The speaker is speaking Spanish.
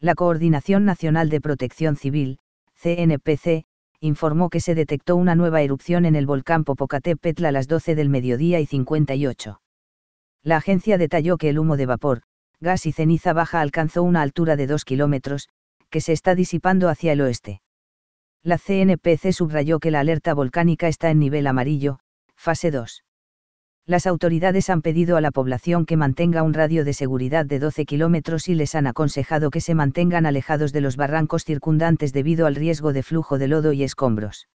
La Coordinación Nacional de Protección Civil, CNPC, informó que se detectó una nueva erupción en el volcán Popocatépetl a las 12 del mediodía y 58. La agencia detalló que el humo de vapor, gas y ceniza baja alcanzó una altura de 2 kilómetros, que se está disipando hacia el oeste. La CNPC subrayó que la alerta volcánica está en nivel amarillo, fase 2 las autoridades han pedido a la población que mantenga un radio de seguridad de 12 kilómetros y les han aconsejado que se mantengan alejados de los barrancos circundantes debido al riesgo de flujo de lodo y escombros.